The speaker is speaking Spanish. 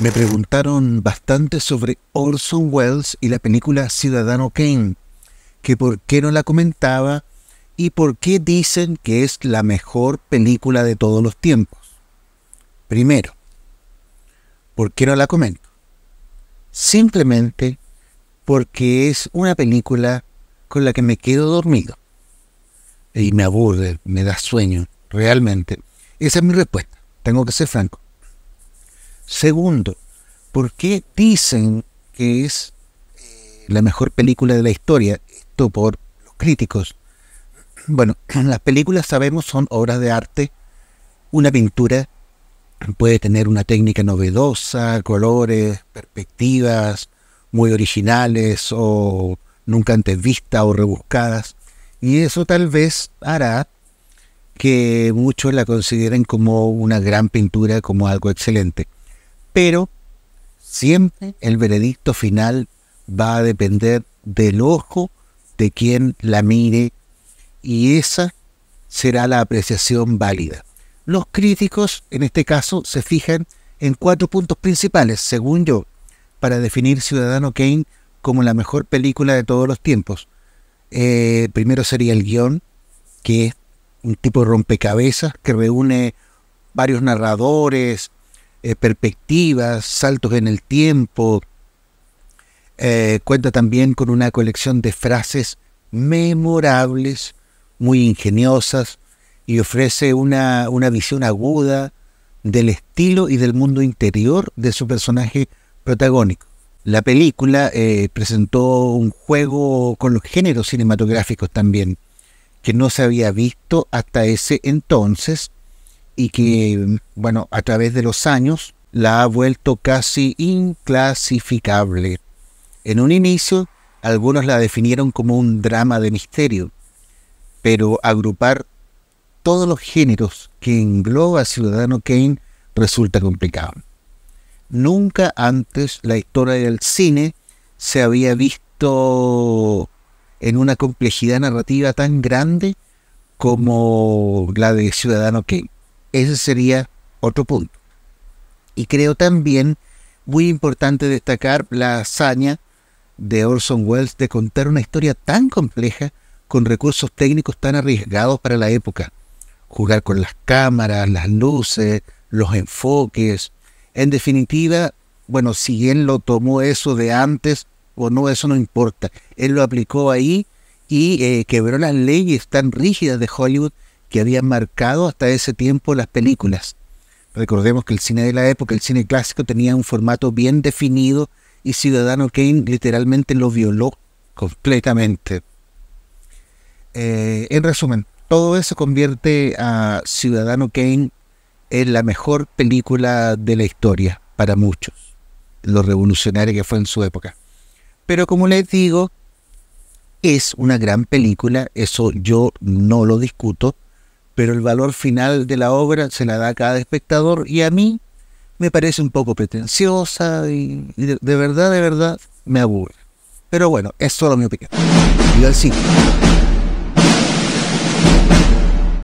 Me preguntaron bastante sobre Orson Welles y la película Ciudadano Kane, que por qué no la comentaba y por qué dicen que es la mejor película de todos los tiempos. Primero, ¿por qué no la comento? Simplemente porque es una película con la que me quedo dormido y me aburre, me da sueño, realmente. Esa es mi respuesta, tengo que ser franco. Segundo, ¿por qué dicen que es eh, la mejor película de la historia? Esto por los críticos. Bueno, las películas sabemos son obras de arte. Una pintura puede tener una técnica novedosa, colores, perspectivas muy originales o nunca antes vistas o rebuscadas. Y eso tal vez hará que muchos la consideren como una gran pintura, como algo excelente pero siempre el veredicto final va a depender del ojo de quien la mire y esa será la apreciación válida. Los críticos, en este caso, se fijan en cuatro puntos principales, según yo, para definir Ciudadano Kane como la mejor película de todos los tiempos. Eh, primero sería el guión, que es un tipo de rompecabezas que reúne varios narradores, eh, perspectivas, saltos en el tiempo. Eh, cuenta también con una colección de frases memorables, muy ingeniosas, y ofrece una, visión aguda del estilo y del mundo interior de su personaje protagónico. La película eh, presentó un juego con los géneros cinematográficos también, que no se había visto hasta ese entonces y que, bueno, a través de los años la ha vuelto casi inclasificable. En un inicio, algunos la definieron como un drama de misterio, pero agrupar todos los géneros que engloba Ciudadano Kane resulta complicado. Nunca antes la historia del cine se había visto en una complejidad narrativa tan grande como la de Ciudadano Kane. Ese sería otro punto. Y creo también muy importante destacar la hazaña de Orson Welles de contar una historia tan compleja con recursos técnicos tan arriesgados para la época. Jugar con las cámaras, las luces, los enfoques. En definitiva, bueno, si él lo tomó eso de antes o no, eso no importa. Él lo aplicó ahí y eh, quebró las leyes tan rígidas de Hollywood que habían marcado hasta ese tiempo las películas. Recordemos que el cine de la época, el cine clásico, tenía un formato bien definido y Ciudadano Kane literalmente lo violó completamente. Eh, en resumen, todo eso convierte a Ciudadano Kane en la mejor película de la historia para muchos, lo revolucionario que fue en su época. Pero como les digo, es una gran película, eso yo no lo discuto, pero el valor final de la obra se la da a cada espectador y a mí me parece un poco pretenciosa y, de, verdad, de verdad me aburre. Pero bueno, es solo mi opinión. Y al